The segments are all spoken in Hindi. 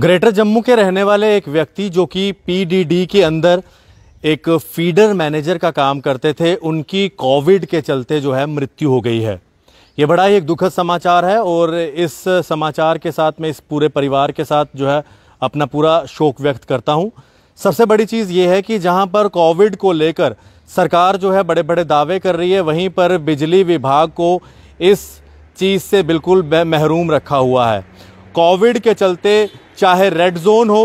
ग्रेटर जम्मू के रहने वाले एक व्यक्ति जो कि पीडीडी के अंदर एक फीडर मैनेजर का काम करते थे उनकी कोविड के चलते जो है मृत्यु हो गई है ये बड़ा ही एक दुखद समाचार है और इस समाचार के साथ मैं इस पूरे परिवार के साथ जो है अपना पूरा शोक व्यक्त करता हूँ सबसे बड़ी चीज़ ये है कि जहाँ पर कोविड को लेकर सरकार जो है बड़े बड़े दावे कर रही है वहीं पर बिजली विभाग को इस चीज़ से बिल्कुल महरूम रखा हुआ है कोविड के चलते चाहे रेड जोन हो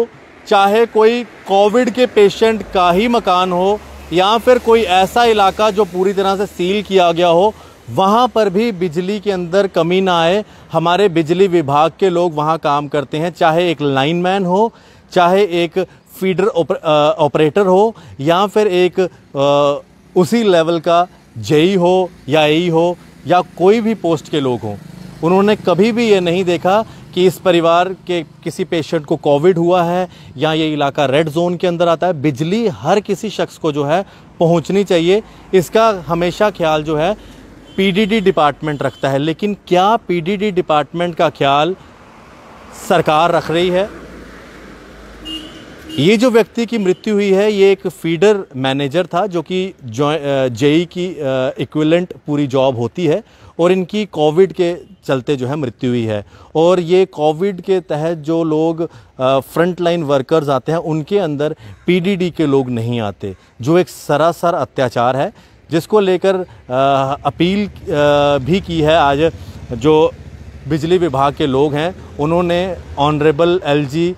चाहे कोई कोविड के पेशेंट का ही मकान हो या फिर कोई ऐसा इलाका जो पूरी तरह से सील किया गया हो वहाँ पर भी बिजली के अंदर कमी ना आए हमारे बिजली विभाग के लोग वहाँ काम करते हैं चाहे एक लाइनमैन हो चाहे एक फीडर ऑपरेटर हो या फिर एक आ, उसी लेवल का जेई e हो या ए e हो या कोई भी पोस्ट के लोग हों उन्होंने कभी भी ये नहीं देखा कि इस परिवार के किसी पेशेंट को कोविड हुआ है या ये इलाका रेड जोन के अंदर आता है बिजली हर किसी शख्स को जो है पहुंचनी चाहिए इसका हमेशा ख्याल जो है पीडीडी डिपार्टमेंट रखता है लेकिन क्या पीडीडी डिपार्टमेंट का ख्याल सरकार रख रही है ये जो व्यक्ति की मृत्यु हुई है ये एक फीडर मैनेजर था जो कि जेई की इक्विलेंट पूरी जॉब होती है और इनकी कोविड के चलते जो है मृत्यु हुई है और ये कोविड के तहत जो लोग फ्रंट लाइन वर्कर्स आते हैं उनके अंदर पीडीडी के लोग नहीं आते जो एक सरासर अत्याचार है जिसको लेकर अपील भी की है आज जो बिजली विभाग के लोग हैं उन्होंने ऑनरेबल एलजी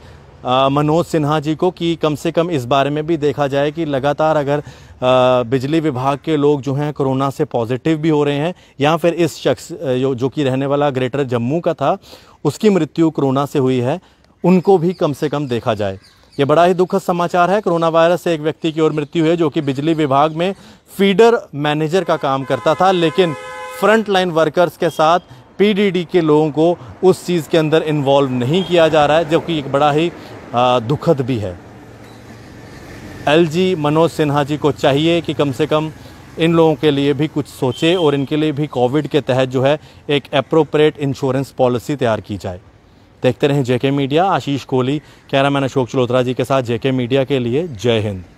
मनोज सिन्हा जी को कि कम से कम इस बारे में भी देखा जाए कि लगातार अगर बिजली विभाग के लोग जो हैं कोरोना से पॉजिटिव भी हो रहे हैं या फिर इस शख्स जो जो कि रहने वाला ग्रेटर जम्मू का था उसकी मृत्यु कोरोना से हुई है उनको भी कम से कम देखा जाए ये बड़ा ही दुखद समाचार है कोरोना वायरस से एक व्यक्ति की ओर मृत्यु है जो कि बिजली विभाग में फीडर मैनेजर का काम करता था लेकिन फ्रंट लाइन वर्कर्स के साथ पीडीडी के लोगों को उस चीज़ के अंदर इन्वॉल्व नहीं किया जा रहा है जो कि एक बड़ा ही दुखद भी है एलजी मनोज सिन्हा जी को चाहिए कि कम से कम इन लोगों के लिए भी कुछ सोचे और इनके लिए भी कोविड के तहत जो है एक अप्रोप्रिएट इंश्योरेंस पॉलिसी तैयार की जाए देखते रहें JK media Ashish Kohli cameraman Ashok Chalotra ji के साथ जेके मीडिया के लिए जय हिंद